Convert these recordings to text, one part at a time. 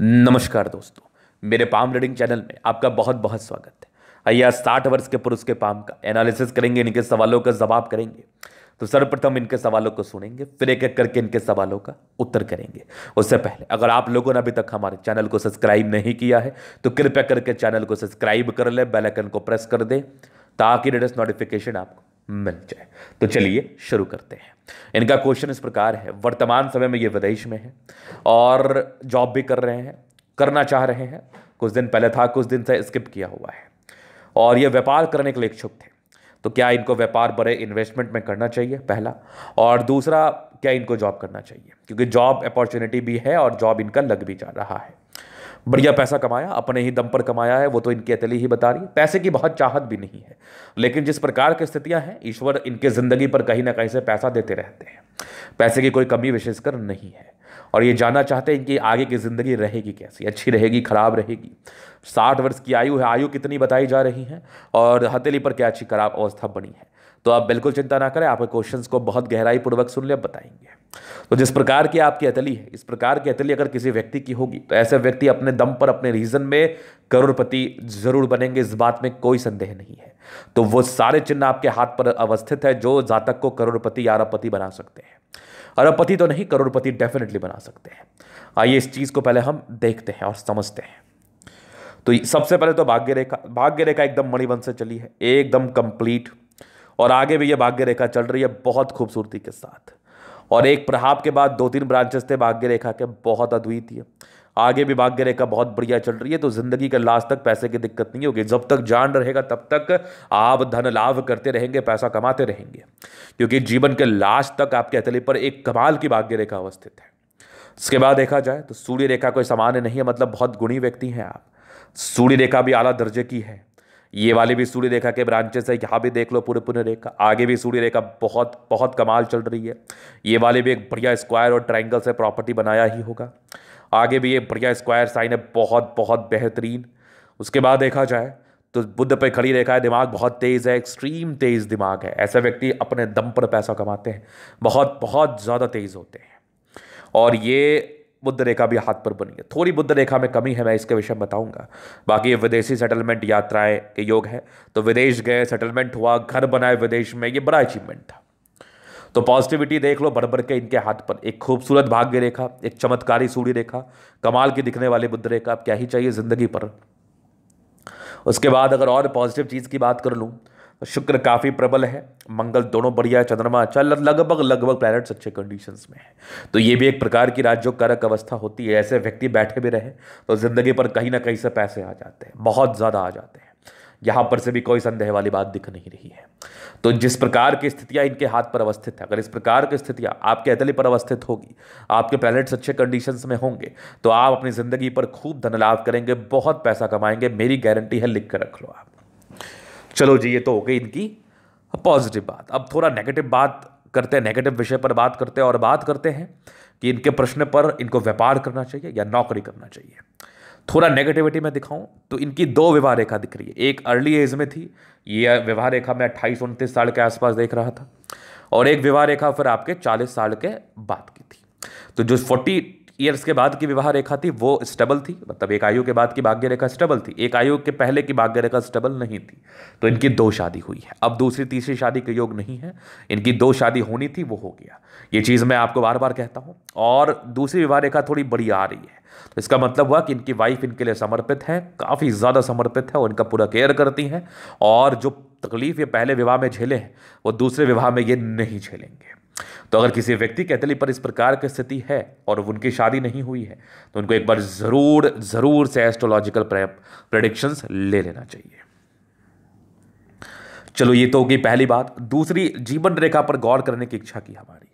नमस्कार दोस्तों मेरे पाम रीडिंग चैनल में आपका बहुत बहुत स्वागत है आइए साठ वर्ष के पुरुष के पाम का एनालिसिस करेंगे इनके सवालों का जवाब करेंगे तो सर्वप्रथम इनके सवालों को सुनेंगे फिर एक एक करके इनके सवालों का उत्तर करेंगे उससे पहले अगर आप लोगों ने अभी तक हमारे चैनल को सब्सक्राइब नहीं किया है तो कृपया करके चैनल को सब्सक्राइब कर ले बेलाइकन को प्रेस कर दें ताकि लेटेस्ट नोटिफिकेशन आपको मिल जाए तो चलिए शुरू करते हैं इनका क्वेश्चन इस प्रकार है वर्तमान समय में ये विदेश में है और जॉब भी कर रहे हैं करना चाह रहे हैं कुछ दिन पहले था कुछ दिन से स्किप किया हुआ है और ये व्यापार करने के लिए इच्छुक थे तो क्या इनको व्यापार बड़े इन्वेस्टमेंट में करना चाहिए पहला और दूसरा क्या इनको जॉब करना चाहिए क्योंकि जॉब अपॉर्चुनिटी भी है और जॉब इनका लग भी जा रहा है बढ़िया पैसा कमाया अपने ही दम पर कमाया है वो तो इनकी अतली ही बता रही है पैसे की बहुत चाहत भी नहीं है लेकिन जिस प्रकार की स्थितियां हैं ईश्वर इनके ज़िंदगी पर कहीं ना कहीं से पैसा देते रहते हैं पैसे की कोई कमी विशेषकर नहीं है और ये जानना चाहते हैं इनकी आगे की ज़िंदगी रहेगी कैसी अच्छी रहेगी ख़राब रहेगी साठ वर्ष की आयु है आयु कितनी बताई जा रही है और हथेली पर क्या अच्छी खराब अवस्था बनी है तो आप बिल्कुल चिंता ना करें आपके क्वेश्चन को बहुत गहराई पूर्वक सुन ले बताएंगे तो जिस प्रकार की आपकी अतली है इस प्रकार की अतली अगर किसी व्यक्ति की होगी तो ऐसे व्यक्ति अपने दम पर अपने रीजन में करोड़पति जरूर बनेंगे इस बात में कोई संदेह नहीं है तो वो सारे चिन्ह आपके हाथ पर अवस्थित है जो जातक को करोड़पति या अरबपति बना सकते हैं अरबपति तो नहीं करोड़पति डेफिनेटली बना सकते हैं आइए इस चीज़ को पहले हम देखते हैं और समझते हैं तो सबसे पहले तो भाग्य रेखा भाग्य रेखा एकदम मणिवंश से चली है एकदम कंप्लीट और आगे भी ये भाग्य रेखा चल रही है बहुत खूबसूरती के साथ और एक प्रभाव के बाद दो तीन ब्रांचेस थे भाग्य रेखा के बहुत अद्वितीय आगे भी भाग्य रेखा बहुत बढ़िया चल रही है तो जिंदगी का लास्ट तक पैसे की दिक्कत नहीं होगी जब तक जान रहेगा तब तक आप धन लाभ करते रहेंगे पैसा कमाते रहेंगे क्योंकि जीवन के लास्ट तक आपके हथेली पर एक कमाल की भाग्य रेखा अवस्थित है इसके बाद देखा जाए तो सूर्य रेखा कोई सामान्य नहीं है मतलब बहुत गुणी व्यक्ति हैं आप सूर्य रेखा भी आला दर्जे की है ये वाली भी सूर्य रेखा के ब्रांचेस है यहाँ भी देख लो पूरे पूरे रेखा आगे भी सूर्य रेखा बहुत बहुत कमाल चल रही है ये वाले भी एक बढ़िया स्क्वायर और ट्राइंगल से प्रॉपर्टी बनाया ही होगा आगे भी ये बढ़िया स्क्वायर साइन है बहुत बहुत बेहतरीन उसके बाद देखा जाए तो बुद्ध पे खड़ी रेखा है दिमाग बहुत तेज़ है एक्सट्रीम तेज़ दिमाग है ऐसे व्यक्ति अपने दम पर पैसा कमाते हैं बहुत बहुत ज़्यादा तेज़ होते हैं और ये बुद्ध रेखा भी हाथ पर बनी है थोड़ी बुद्ध रेखा में कमी है मैं इसके विषय में बताऊंगा बाकी ये विदेशी सेटलमेंट यात्राएं के योग है तो विदेश गए सेटलमेंट हुआ घर बनाए विदेश में ये बड़ा अचीवमेंट था तो पॉजिटिविटी देख लो बढ़ भर के इनके हाथ पर एक खूबसूरत भाग्य रेखा एक चमत्कारी सूढ़ी रेखा कमाल की दिखने वाली बुद्ध रेखा अब क्या ही चाहिए ज़िंदगी पर उसके बाद अगर और पॉजिटिव चीज़ की बात कर लूँ शुक्र काफ़ी प्रबल है मंगल दोनों बढ़िया है चंद्रमा अच्छा लगभग लगभग प्लैनेट्स अच्छे कंडीशंस में है तो ये भी एक प्रकार की राज्यों कारक अवस्था होती है ऐसे व्यक्ति बैठे भी रहे तो ज़िंदगी पर कहीं ना कहीं से पैसे आ जाते हैं बहुत ज़्यादा आ जाते हैं यहाँ पर से भी कोई संदेह वाली बात दिख नहीं रही है तो जिस प्रकार की स्थितियाँ इनके हाथ पर अवस्थित है अगर इस प्रकार की स्थितियाँ आपके अतली पर अवस्थित होगी आपके प्लैनेट्स अच्छे कंडीशंस में होंगे तो आप अपनी ज़िंदगी पर खूब धन लाभ करेंगे बहुत पैसा कमाएंगे मेरी गारंटी है लिख कर रख लो आप चलो जी ये तो हो गई इनकी पॉजिटिव बात अब थोड़ा नेगेटिव बात करते हैं नेगेटिव विषय पर बात करते हैं और बात करते हैं कि इनके प्रश्न पर इनको व्यापार करना चाहिए या नौकरी करना चाहिए थोड़ा नेगेटिविटी में दिखाऊं तो इनकी दो विवाह रेखा दिख रही है एक अर्ली एज में थी ये विवाह रेखा मैं अट्ठाईस उनतीस साल के आसपास देख रहा था और एक विवाह रेखा फिर आपके चालीस साल के बाद की थी तो जो फोर्टी ईयर्स के बाद की विवाह रेखा थी वो स्टेबल थी मतलब एक आयु के बाद की भाग्य रेखा स्टेबल थी एक आयु के पहले की भाग्य रेखा स्टेबल नहीं थी तो इनकी दो शादी हुई है अब दूसरी तीसरी शादी के योग नहीं है इनकी दो शादी होनी थी वो हो गया ये चीज़ मैं आपको बार बार कहता हूँ और दूसरी विवाह रेखा थोड़ी बड़ी आ रही है तो इसका मतलब हुआ कि इनकी वाइफ इनके लिए समर्पित है काफ़ी ज़्यादा समर्पित है और इनका पूरा केयर करती हैं और जो तकलीफ ये पहले विवाह में झेले हैं वो दूसरे विवाह में ये नहीं झेलेंगे तो अगर किसी व्यक्ति के अतली पर इस प्रकार की स्थिति है और उनकी शादी नहीं हुई है तो उनको एक बार ज़रूर ज़रूर से एस्ट्रोलॉजिकल प्रडिक्शंस ले लेना चाहिए चलो ये तो होगी पहली बात दूसरी जीवन रेखा पर गौर करने की इच्छा की हमारी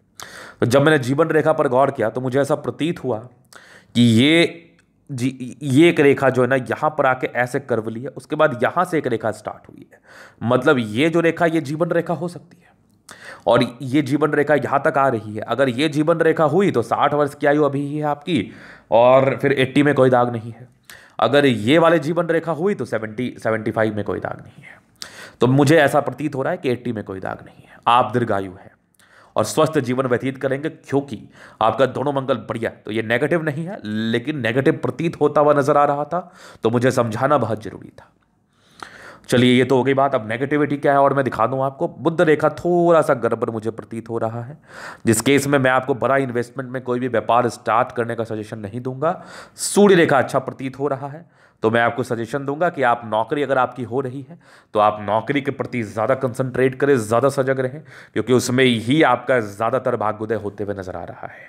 तो जब मैंने जीवन रेखा पर गौर किया तो मुझे ऐसा प्रतीत हुआ कि ये जी ये एक रेखा जो है ना यहाँ पर आके ऐसे कर्व लिया है उसके बाद यहाँ से एक रेखा स्टार्ट हुई है मतलब ये जो रेखा ये जीवन रेखा हो सकती है और ये जीवन रेखा यहाँ तक आ रही है अगर ये जीवन रेखा हुई तो साठ वर्ष की आयु अभी ही है आपकी और फिर एट्टी में कोई दाग नहीं है अगर ये वाले जीवन रेखा हुई तो सेवेंटी सेवेंटी फाइव में कोई दाग नहीं है तो मुझे ऐसा प्रतीत हो रहा है कि एट्टी में कोई दाग नहीं है आप दीर्घायु है और स्वस्थ जीवन व्यतीत करेंगे क्योंकि आपका दोनों मंगल बढ़िया तो ये नेगेटिव नहीं है लेकिन नेगेटिव प्रतीत होता हुआ नजर आ रहा था तो मुझे समझाना बहुत जरूरी था चलिए ये तो हो गई बात अब नेगेटिविटी क्या है और मैं दिखा दूँ आपको बुद्ध रेखा थोड़ा सा गड़बड़ मुझे प्रतीत हो रहा है जिस केस में मैं आपको बड़ा इन्वेस्टमेंट में कोई भी व्यापार स्टार्ट करने का सजेशन नहीं दूंगा सूर्य रेखा अच्छा प्रतीत हो रहा है तो मैं आपको सजेशन दूंगा कि आप नौकरी अगर आपकी हो रही है तो आप नौकरी के प्रति ज़्यादा कंसंट्रेट करें ज़्यादा सजग रहें क्योंकि उसमें ही आपका ज़्यादातर भाग्योदय होते हुए नज़र आ रहा है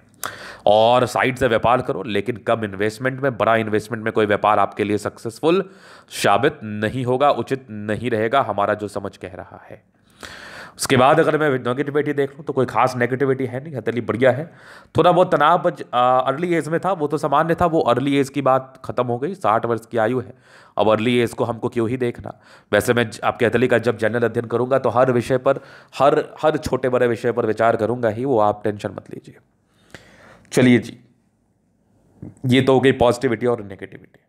और साइड से व्यापार करो लेकिन कम इन्वेस्टमेंट में बड़ा इन्वेस्टमेंट में कोई व्यापार आपके लिए सक्सेसफुल साबित नहीं होगा उचित नहीं रहेगा हमारा जो समझ कह रहा है उसके बाद अगर मैं नेगेटिविटी देख लूँ तो कोई खास नेगेटिविटी है नहीं हथेली बढ़िया है थोड़ा बहुत तनाव अर्ली एज में था वो तो सामान्य था वो अर्ली एज की बात खत्म हो गई साठ वर्ष की आयु है अब अर्ली एज को हमको क्यों ही देखना वैसे मैं आपके हथेली का जब जनरल अध्ययन करूँगा तो हर विषय पर हर हर छोटे बड़े विषय पर विचार करूँगा ही वो आप टेंशन मत लीजिए चलिए जी ये तो हो गई पॉजिटिविटी और नेगेटिविटी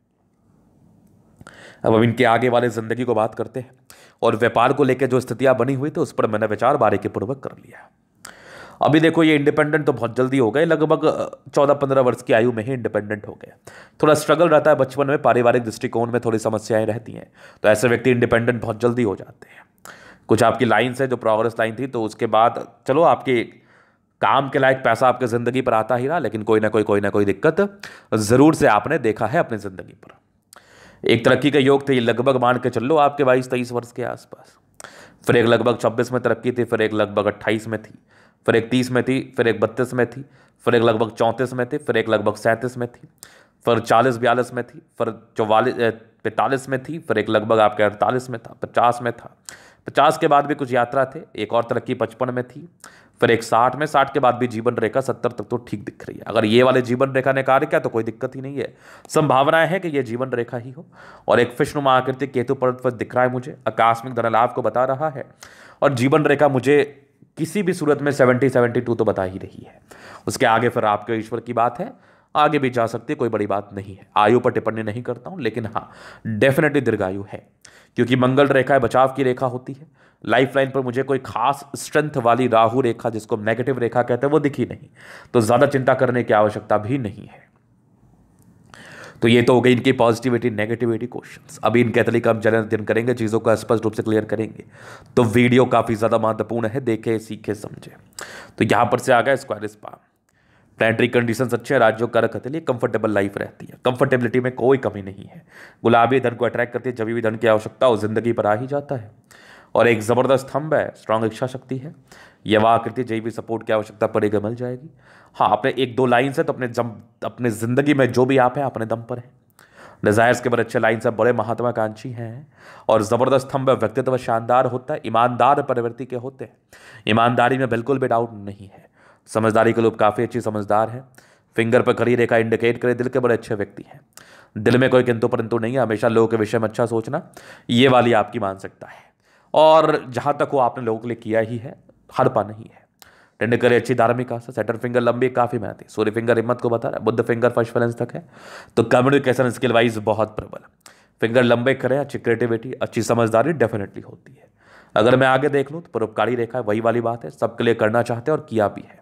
अब हम इनके आगे वाले ज़िंदगी को बात करते हैं और व्यापार को लेकर जो स्थितियाँ बनी हुई थी तो उस पर मैंने विचार बारीकीपूर्वक कर लिया अभी देखो ये इंडिपेंडेंट तो बहुत जल्दी हो गए लगभग चौदह पंद्रह वर्ष की आयु में ही इंडिपेंडेंट हो गए थोड़ा स्ट्रगल रहता है बचपन में पारिवारिक दृष्टिकोण में थोड़ी समस्याएं रहती हैं तो ऐसे व्यक्ति इंडिपेंडेंट बहुत जल्दी हो जाते हैं कुछ आपकी लाइन्स है जो प्रोग्रेस लाइन थी तो उसके बाद चलो आपकी काम के लायक पैसा आपके ज़िंदगी पर आता ही रहा लेकिन कोई ना कोई कोई ना कोई दिक्कत ज़रूर से आपने देखा है अपनी ज़िंदगी पर एक तरक्की का योग थे लगभग मान के चल लो आपके बाईस तेईस वर्ष के आसपास फिर एक लगभग छब्बीस में तरक्की थी फिर एक लगभग अट्ठाईस में थी फिर एक तीस में थी फिर एक बत्तीस में थी फिर एक लगभग चौंतीस में थी फिर एक लगभग सैंतीस में थी फिर चालीस बयालीस में थी फिर चौवालीस पैंतालीस में थी फिर एक लगभग आपके अड़तालीस में था पचास में था पचास के बाद भी कुछ यात्रा थे एक और तरक्की पचपन में थी फिर एक साठ में साठ के बाद भी जीवन रेखा सत्तर तक तो ठीक दिख रही है अगर ये वाले जीवन रेखा ने कार्य किया तो कोई दिक्कत ही नहीं है संभावनाएं हैं कि ये जीवन रेखा ही हो और एक विष्णु आकृति केतु पर्वत पर दिख रहा है मुझे आकस्मिक धनलाभ को बता रहा है और जीवन रेखा मुझे किसी भी सूरत में सेवेंटी सेवेंटी टू तो बता ही रही है उसके आगे फिर आपके ईश्वर की बात है आगे भी जा सकती है कोई बड़ी बात नहीं है आयु पर टिप्पणी नहीं करता हूँ लेकिन हाँ डेफिनेटली दीर्घायु है क्योंकि मंगल रेखा है बचाव की रेखा होती है लाइफ लाइन पर मुझे कोई खास स्ट्रेंथ वाली राहु रेखा जिसको नेगेटिव रेखा कहते हैं वो दिखी नहीं तो ज़्यादा चिंता करने की आवश्यकता भी नहीं है तो ये तो हो गई इनकी पॉजिटिविटी नेगेटिविटी क्वेश्चन अभी इनके का हम जन अध्ययन करेंगे चीज़ों को स्पष्ट रूप से क्लियर करेंगे तो वीडियो काफ़ी ज़्यादा महत्वपूर्ण है देखे सीखे समझे तो यहाँ पर से आ गया स्क्वायर स्पाम प्लानिटरी कंडीशन अच्छे हैं राज्यों का रखते लिए कंफर्टेबल लाइफ रहती है कंफर्टेबिलिटी में कोई कमी नहीं है गुलाबी धन को अट्रैक्ट करती है जब भी धन की आवश्यकता हो जिंदगी पर आ ही जाता है और एक ज़बरदस्त स्तंभ है स्ट्रांग इच्छा शक्ति है यह वाह आकृति जय भी सपोर्ट की आवश्यकता पड़ेगा मिल जाएगी हाँ अपने एक दो लाइन्स है तो अपने जम अपने ज़िंदगी में जो भी आप हैं अपने दम पर हैं डिज़ायर्स के बड़े अच्छे लाइन्स हैं बड़े महत्वाकांक्षी हैं और ज़बरदस्त स्तंभ व्यक्तित्व शानदार होता है ईमानदार प्रवृत्ति के होते हैं ईमानदारी में बिल्कुल भी डाउट नहीं है समझदारी के लोग काफ़ी अच्छी समझदार हैं फिंगर पर खड़ी रेखा इंडिकेट करे दिल के बड़े अच्छे व्यक्ति हैं दिल में कोई किंतु परंतु नहीं है हमेशा लोगों के विषय में अच्छा सोचना ये वाली आपकी मानसिकता है और जहाँ तक वो आपने लोगों के लिए किया ही है हड़पा नहीं है टेंड करे अच्छी धार्मिक आशा सेटर फिंगर लंबी काफ़ी मेहनती सूर्य फिंगर हिम्मत को बता रहा है बुद्ध फिंगर फर्स्ट बैलेंस तक है तो कम्युनिकेशन स्किल वाइज बहुत प्रबल फिंगर लंबे करें अच्छी क्रिएटिविटी अच्छी समझदारी डेफिनेटली होती है अगर मैं आगे देख लूँ तो परोपकारी रेखा वही वाली बात है सबके लिए करना चाहते हैं और किया भी है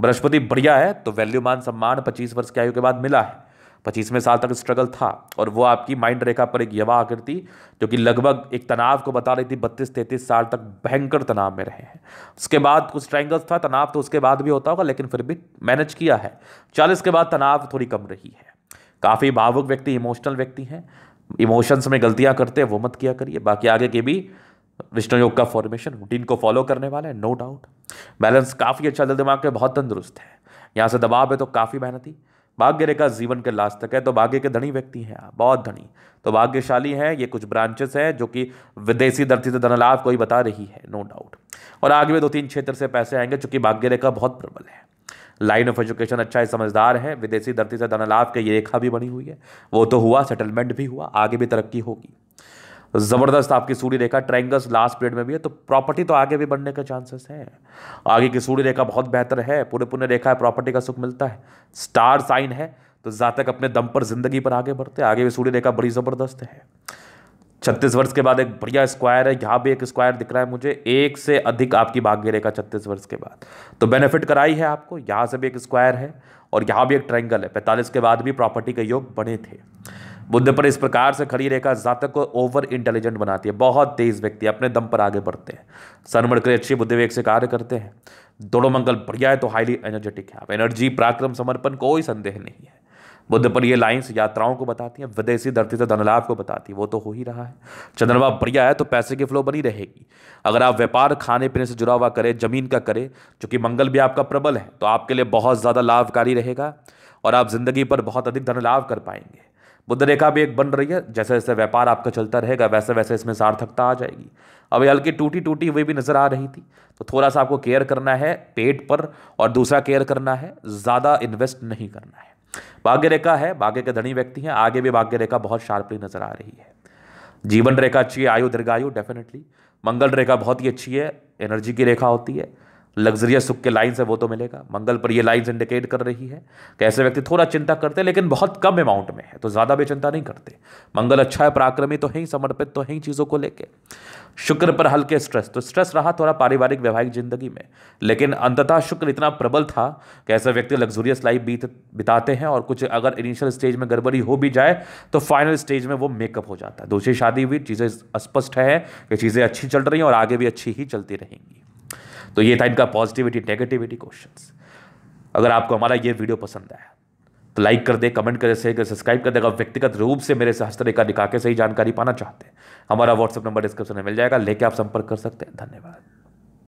बृहस्पति बढ़िया है तो वैल्यू मान सम्मान पच्चीस वर्ष की आयु के बाद मिला है पच्चीसवें साल तक स्ट्रगल था और वो आपकी माइंड रेखा पर एक यवा आकृति जो कि लगभग एक तनाव को बता रही थी बत्तीस तैंतीस साल तक भयंकर तनाव में रहे हैं उसके बाद कुछ ट्रैंगल्स था तनाव तो उसके बाद भी होता होगा लेकिन फिर भी मैनेज किया है चालीस के बाद तनाव थोड़ी कम रही है काफ़ी भावुक व्यक्ति इमोशनल व्यक्ति हैं इमोशंस में गलतियाँ करते हैं वो मत किया करिए बाकी आगे के भी विष्णु योग का फॉर्मेशन रूटीन को फॉलो करने वाले हैं नो डाउट बैलेंस काफ़ी अच्छा दिमाग के बहुत तंदुरुस्त है यहाँ से दबाव है तो काफ़ी मेहनती भाग्य रेखा जीवन के लास्ट तक है तो भाग्य के धनी व्यक्ति हैं आप बहुत धनी तो भाग्यशाली हैं ये कुछ ब्रांचेस हैं जो कि विदेशी धरती से धनलाभ कोई बता रही है नो डाउट और आगे भी दो तीन क्षेत्र से पैसे आएंगे चूंकि भाग्य रेखा बहुत प्रबल है लाइन ऑफ एजुकेशन अच्छा है समझदार है विदेशी धरती से धनलाभ के ये रेखा भी बनी हुई है वो तो हुआ सेटलमेंट भी हुआ आगे भी तरक्की होगी ज़बरदस्त आपकी सूर्य रेखा ट्रैंगल्स लास्ट पीरियड में भी है तो प्रॉपर्टी तो आगे भी बढ़ने का चांसेस है आगे की सूर्य रेखा बहुत बेहतर है पूरे पुण्य रेखा है प्रॉपर्टी का सुख मिलता है स्टार साइन है तो जातक अपने दम पर जिंदगी पर आगे बढ़ते हैं आगे भी सूर्य रेखा बड़ी ज़बरदस्त है छत्तीस वर्ष के बाद एक बढ़िया स्क्वायर है यहाँ भी एक स्क्वायर दिख रहा है मुझे एक से अधिक आपकी भाग्य रेखा छत्तीस वर्ष के बाद तो बेनिफिट कराई है आपको यहाँ से भी एक स्क्वायर है और यहाँ भी एक ट्रायंगल है पैंतालीस के बाद भी प्रॉपर्टी के योग बने थे बुद्ध पर इस प्रकार से खड़ी रेखा जातक को ओवर इंटेलिजेंट बनाती है बहुत तेज व्यक्ति अपने दम पर आगे बढ़ते हैं सरमण के अच्छी अच्छे बुद्धि वेग से कार्य करते हैं दोनों मंगल बढ़िया है तो हाईली एनर्जेटिक है आप एनर्जी पराक्रम समर्पण कोई संदेह नहीं है बुद्ध पर ये लाइन्स यात्राओं को बताती हैं विदेशी धरती से धनलाभ को बताती है वो तो हो ही रहा है चंद्रमा बढ़िया है तो पैसे की फ्लो बनी रहेगी अगर आप व्यापार खाने पीने से जुड़ा हुआ करें जमीन का करें चूँकि मंगल भी आपका प्रबल है तो आपके लिए बहुत ज़्यादा लाभकारी रहेगा और आप ज़िंदगी पर बहुत अधिक धन लाभ कर पाएंगे बुद्ध रेखा भी एक बन रही है जैसे जैसे व्यापार आपका चलता रहेगा वैसे वैसे इसमें सार्थकता आ जाएगी अब हल्की टूटी टूटी हुई भी नज़र आ रही थी तो थोड़ा सा आपको केयर करना है पेट पर और दूसरा केयर करना है ज़्यादा इन्वेस्ट नहीं करना है भाग्य रेखा है भाग्य के धनी व्यक्ति हैं आगे भी भाग्य रेखा बहुत शार्पली नज़र आ रही है जीवन रेखा अच्छी है आयु दीर्घायु डेफिनेटली मंगल रेखा बहुत ही अच्छी है एनर्जी की रेखा होती है लग्जरियस सुख के लाइन्स है वो तो मिलेगा मंगल पर ये लाइन्स इंडिकेट कर रही है कि ऐसे व्यक्ति थोड़ा चिंता करते हैं लेकिन बहुत कम अमाउंट में है तो ज़्यादा भी चिंता नहीं करते मंगल अच्छा है पराक्रमी तो है ही समर्पित तो है ही चीज़ों को लेके शुक्र पर हल्के स्ट्रेस तो स्ट्रेस रहा थोड़ा पारिवारिक वैवाहिक जिंदगी में लेकिन अंततः शुक्र इतना प्रबल था कि ऐसे व्यक्ति लग्जूरियस लाइफ बीत बिताते हैं और कुछ अगर इनिशियल स्टेज में गड़बड़ी हो भी जाए तो फाइनल स्टेज में वो मेकअप हो जाता है दूसरी शादी हुई चीज़ें स्पष्ट है कि चीज़ें अच्छी चल रही हैं और आगे भी अच्छी ही चलती रहेंगी तो ये था इनका पॉजिटिविटी नेगेटिविटी क्वेश्चन अगर आपको हमारा ये वीडियो पसंद आया तो लाइक कर दे कमेंट कर शेयर कर सब्सक्राइब कर दे अगर व्यक्तिगत रूप से मेरे से हस्तरेखा दिखा के सही जानकारी पाना चाहते हैं हमारा व्हाट्सअप नंबर डिस्क्रिप्शन में मिल जाएगा लेके आप संपर्क कर सकते हैं धन्यवाद